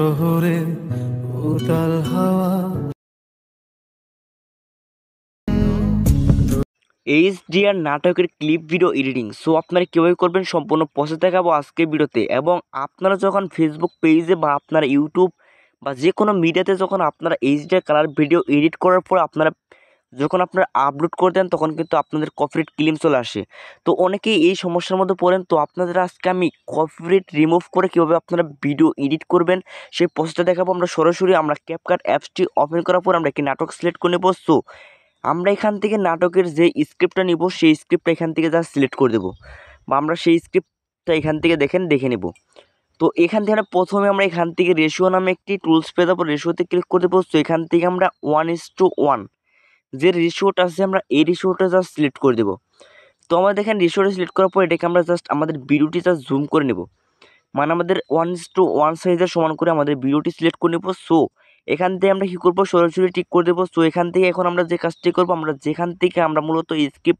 শহরে উতাল হাওয়া এইচডিআর নাটকের ক্লিপ ভিডিও এডিটিং সো আপনারা কীভাবে করবেন সম্পূর্ণ পচে দেখাবো আজকের ভিডিওতে এবং আপনারা যখন ফেসবুক পেজে বা আপনারা ইউটিউব বা যে কোনো মিডিয়াতে যখন আপনারা এইচডিআর কালার ভিডিও এডিট করার পর আপনারা যখন আপনারা আপলোড করে দেন তখন কিন্তু আপনাদের কপিরাইট ক্লিম চলে আসে তো অনেকেই এই সমস্যার মধ্যে পড়েন তো আপনাদের আজকে আমি কপিরাইট রিমুভ করে কীভাবে আপনারা ভিডিও এডিট করবেন সেই প্রসেসটা দেখাবো আমরা সরাসরি আমরা ক্যাপকাট অ্যাপসটি ওপেন করার পর আমরা একটি নাটক সিলেক্ট করে নেব সো আমরা এখান থেকে নাটকের যে স্ক্রিপ্টটা নিব সেই স্ক্রিপ্টটা এখান থেকে যা সিলেক্ট করে দেবো বা আমরা সেই স্ক্রিপ্টটা এখান থেকে দেখেন দেখে নেব তো এখান থেকে প্রথমে আমরা এখান থেকে রেশিও নামে একটি টুলস পেয়ে যাবো রেশিওতে ক্লিক করে দেবো তো এখান থেকে আমরা ওয়ান ইস টু ওয়ান যে রিসোর্ট আছে আমরা এই রিসোর্টে জাস্ট সিলেক্ট করে দেবো তো আমাদের এখানে রিসোর্টে সিলেক্ট করার পর এটাকে আমরা জাস্ট আমাদের ভিডিওটি জাস্ট জুম করে নেব মানে আমাদের ওয়ান টু ওয়ান সাইজের সমান করে আমাদের ভিডিওটি সিলেক্ট করে নেব সো এখান থেকে আমরা কী করবো সরাসরি ঠিক করে দেবো সো এখান থেকে এখন আমরা যে কাজটি করবো আমরা যেখান থেকে আমরা মূলত স্কিপ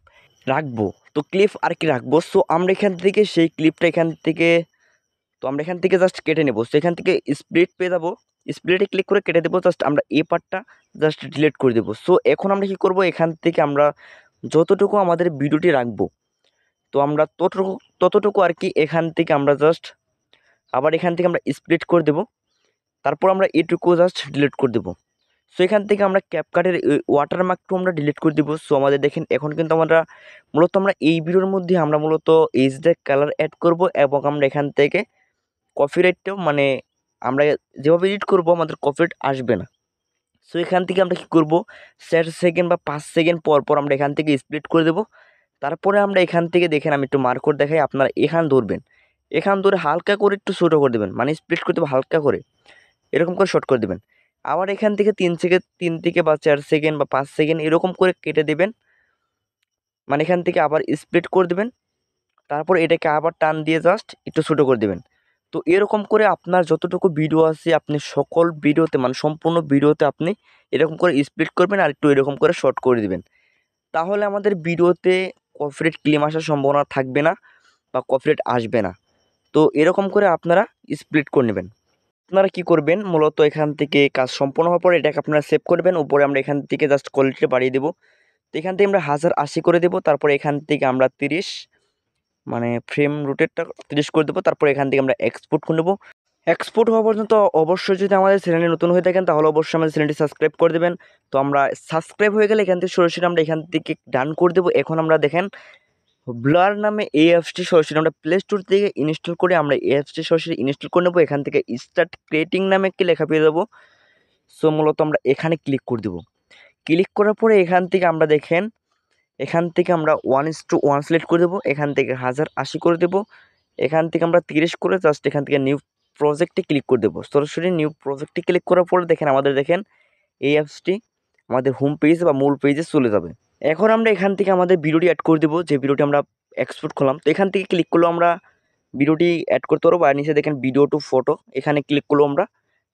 রাখবো তো ক্লিপ আর কি রাখবো সো আমরা এখান থেকে সেই ক্লিপটা এখান থেকে তো আমরা এখান থেকে জাস্ট কেটে নেবো এখান থেকে স্প্লিট পেয়ে যাবো স্প্লিটে ক্লিক করে কেটে দেবো জাস্ট আমরা এ পার্টটা জাস্ট ডিলিট করে দেবো সো এখন আমরা কি করব এখান থেকে আমরা যতটুকু আমাদের ভিডিওটি রাখবো তো আমরা ততটুকু ততটুকু আর কি এখান থেকে আমরা জাস্ট আবার এখান থেকে আমরা স্প্লিট করে দেব তারপর আমরা এটুকু জাস্ট ডিলিট করে দেবো সো এখান থেকে আমরা ক্যাপকার্টের ওয়াটারমার্কটু আমরা ডিলিট করে দেবো সো আমাদের দেখেন এখন কিন্তু আমরা মূলত আমরা এই ভিডিওর মধ্যে আমরা মূলত এইচডি কালার অ্যাড করব এবং আমরা এখান থেকে কপিরাইটটাও মানে আমরা যেভাবে এডিট করবো আমাদের কপিরাইট আসবে না সো এখান থেকে আমরা কী করব চার সেকেন্ড বা পাঁচ সেকেন্ড পর পর আমরা এখান থেকে স্প্লিট করে দেব তারপরে আমরা এখান থেকে দেখেন আমি একটু মার্কর দেখাই আপনারা এখান ধরবেন এখান ধরে হালকা করে একটু ছোটো করে দেবেন মানে স্প্লিট করে দেবো হালকা করে এরকম করে শর্ট করে দেবেন আবার এখান থেকে তিন থেকে তিন থেকে বা চার সেকেন্ড বা পাঁচ সেকেন্ড এরকম করে কেটে দেবেন মানে এখান থেকে আবার স্প্লিট করে দেবেন তারপর এটাকে আবার টান দিয়ে জাস্ট একটু ছোটো করে দেবেন তো এরকম করে আপনার যতটুকু ভিডিও আছে আপনি সকল ভিডিওতে মানে সম্পূর্ণ ভিডিওতে আপনি এরকম করে স্প্লিট করবেন আর একটু এরকম করে শর্ট করে দেবেন তাহলে আমাদের ভিডিওতে কপিরাইট ক্লেম আসার সম্ভাবনা থাকবে না বা কপিরাইট আসবে না তো এরকম করে আপনারা স্প্লিট করে নেবেন আপনারা কি করবেন মূলত এখান থেকে কাজ সম্পূর্ণ হওয়ার পরে এটাকে আপনারা সেভ করবেন উপরে আমরা এখান থেকে জাস্ট কোয়ালিটিটা বাড়িয়ে দেবো তো এখান থেকে আমরা হাজার আশি করে দেবো তারপরে এখান থেকে আমরা তিরিশ মানে ফ্রেম রুটেটটা তিরিশ করে দেবো তারপর এখান থেকে আমরা এক্সপোর্ট করে নেবো এক্সপোর্ট হওয়া পর্যন্ত অবশ্যই যদি আমাদের চ্যানেলে নতুন হয়ে থাকেন তাহলে অবশ্যই আমাদের চ্যানেলটি সাবস্ক্রাইব করে দেবেন তো আমরা সাবস্ক্রাইব হয়ে গেলে এখান থেকে সরাসরি আমরা এখান থেকে ডান করে দেবো এখন আমরা দেখেন ব্লার নামে এই অ্যাপসটি সরাসরি আমরা প্লে স্টোর থেকে ইনস্টল করে আমরা এই অ্যাপসটি সরাসরি ইনস্টল করে নেবো এখান থেকে স্টার্ট ক্রিয়েটিং নামে একটি লেখা পেয়ে দেবো সো মূলত আমরা এখানে ক্লিক করে দেবো ক্লিক করার পরে এখান থেকে আমরা দেখেন এখান থেকে আমরা one is to one select করে দেবো এখান থেকে হাজার আশি করে দেবো এখান থেকে আমরা তিরিশ করে জাস্ট এখান থেকে নিউ প্রজেক্টে ক্লিক করে দেবো সরাসরি নিউ প্রজেক্টে ক্লিক করার পরে দেখেন আমাদের দেখেন এই অ্যাপসটি আমাদের হোম পেজ বা মূল পেজে চলে যাবে এখন আমরা এখান থেকে আমাদের ভিডিওটি অ্যাড করে দেবো যে ভিডিওটি আমরা এক্সপোর্ট করলাম তো এখান থেকে ক্লিক করলেও আমরা ভিডিওটি অ্যাড করতে পারবো আর নিচে দেখেন ভিডিও টু ফটো এখানে ক্লিক করলেও আমরা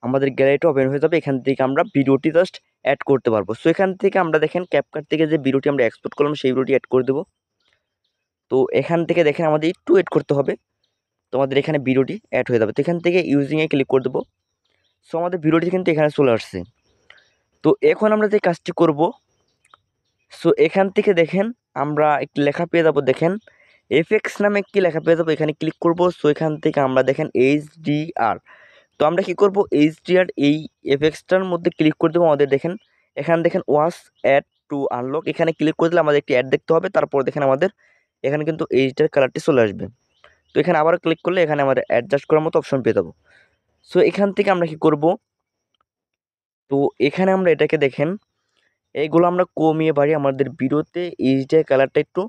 আমাদের গ্যালারিটা ওপেন হয়ে যাবে এখান থেকে আমরা ভিডিওটি জাস্ট অ্যাড করতে পারবো সো এখান থেকে আমরা দেখেন ক্যাপকাট থেকে যে ভিডিওটি আমরা এক্সপোর্ট করলাম সেই ভিডিওটি অ্যাড করে দেবো তো এখান থেকে দেখেন আমাদের একটু অ্যাড করতে হবে তোমাদের এখানে ভিডিওটি অ্যাড হয়ে যাবে তো এখান থেকে ইউজিংয়ে ক্লিক করে দেবো সো আমাদের ভিডিওটি কিন্তু এখানে চলে আসছে তো এখন আমরা যে কাজটি করব সো এখান থেকে দেখেন আমরা একটি লেখা পেয়ে যাবো দেখেন এফেক্স নামে একটি লেখা পেয়ে যাবো এখানে ক্লিক করব সো এখান থেকে আমরা দেখেন এইচডিআর তো আমরা কি করব এইচডিআর এই এফেক্সটার মধ্যে ক্লিক করে দেবো আমাদের দেখেন এখানে দেখেন ওয়াস অ্যাড টু আনলক এখানে ক্লিক করে দিলে আমাদের একটি অ্যাড দেখতে হবে তারপর দেখেন আমাদের এখানে কিন্তু এইচ ডিআর কালারটি চলে আসবে তো এখানে আবার ক্লিক করলে এখানে আমাদের অ্যাডজাস্ট করার মতো অপশন পেয়ে যাবো সো এখান থেকে আমরা কি করব তো এখানে আমরা এটাকে দেখেন এইগুলো আমরা কমিয়ে বাড়ি আমাদের ভিডিওতে এইচডিআই কালারটা একটু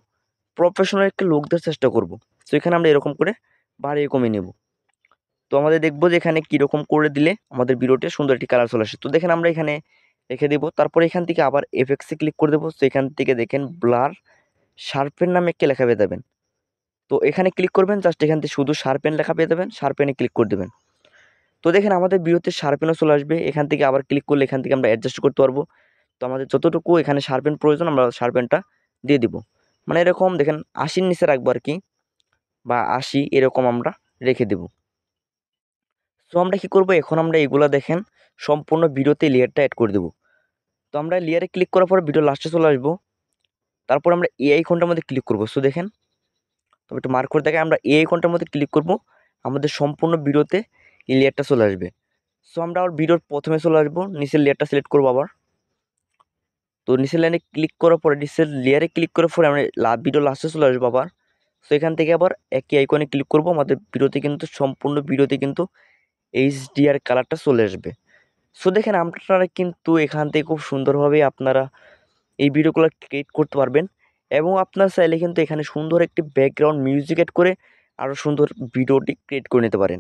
প্রফেশনাল একটা লোকদের দেওয়ার চেষ্টা করব সো এখানে আমরা এরকম করে বাড়িয়ে কমিয়ে নেব তো আমাদের দেখবো যে এখানে কীরকম করে দিলে আমাদের বিরোটে সুন্দর একটি কালার চলে আসে তো দেখেন আমরা এখানে রেখে দেবো তারপরে এখান থেকে আবার এফেক্সে ক্লিক করে দেবো তো এখান থেকে দেখেন ব্লার শার্পেন নামে একটা লেখা পেয়ে যাবেন তো এখানে ক্লিক করবেন জাস্ট এখান থেকে শুধু শার্পেন লেখা পেয়ে যাবেন শার্পেনে ক্লিক করে দেবেন তো দেখেন আমাদের বিরোতে শার্পেনও চলে আসবে এখান থেকে আবার ক্লিক করলে এখান থেকে আমরা অ্যাডজাস্ট করতে পারবো তো আমাদের যতটুকু এখানে শার্পেন প্রয়োজন আমরা শার্পেনটা দিয়ে দিব মানে এরকম দেখেন আশির নিচে রাখবো আর কি বা আশি এরকম আমরা রেখে দেবো সো আমরা কী করবো এখন আমরা এগুলো দেখেন সম্পূর্ণ ভিডিওতে লেয়ারটা অ্যাড করে দেবো তো আমরা লেয়ারে ক্লিক করার পর ভিডিও লাস্টে চলে আসবো তারপর আমরা আই আইকনটার মধ্যে ক্লিক করবো সো দেখেন তবে একটু মার্ক করে দেখে আমরা আই আইকনটার মধ্যে ক্লিক করবো আমাদের সম্পূর্ণ ভিডিওতে এই লেয়ারটা চলে আসবে সো আমরা আবার ভিডিওর প্রথমে চলে আসবো নিচের লেয়ারটা সিলেক্ট করবো আবার তো নিচের লাইনে ক্লিক করার পরে নিচের লেয়ারে ক্লিক করার পরে আমরা ভিডিও লাস্টে চলে আসবো আবার সো এখান থেকে আবার একই আইকনে ক্লিক করবো আমাদের ভিডিওতে কিন্তু সম্পূর্ণ ভিডিওতে কিন্তু এইচ আর কালারটা চলে আসবে সো দেখেন আপনারা কিন্তু এখান থেকে খুব সুন্দরভাবে আপনারা এই ভিডিওগুলো ক্রিয়েট করতে পারবেন এবং আপনারা চাইলে কিন্তু এখানে সুন্দর একটি ব্যাকগ্রাউন্ড মিউজিক অ্যাড করে আরও সুন্দর ভিডিওটি ক্রিয়েট করে নিতে পারেন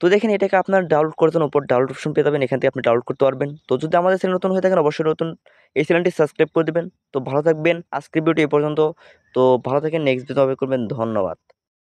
তো দেখেন এটাকে আপনার ডাউনলোড করতেন ওপর ডাউনলোড অপশন পেয়ে যাবেন এখান থেকে আপনি ডাউনলোড করতে পারবেন তো যদি আমাদের চ্যানেল নতুন হয়ে থাকেন অবশ্যই নতুন এই চ্যানেলটি সাবস্ক্রাইব করে দেবেন তো ভালো থাকবেন আজকের ভিডিওটি এ পর্যন্ত তো ভালো থাকেন নেক্সট ভিডিও তবে করবেন ধন্যবাদ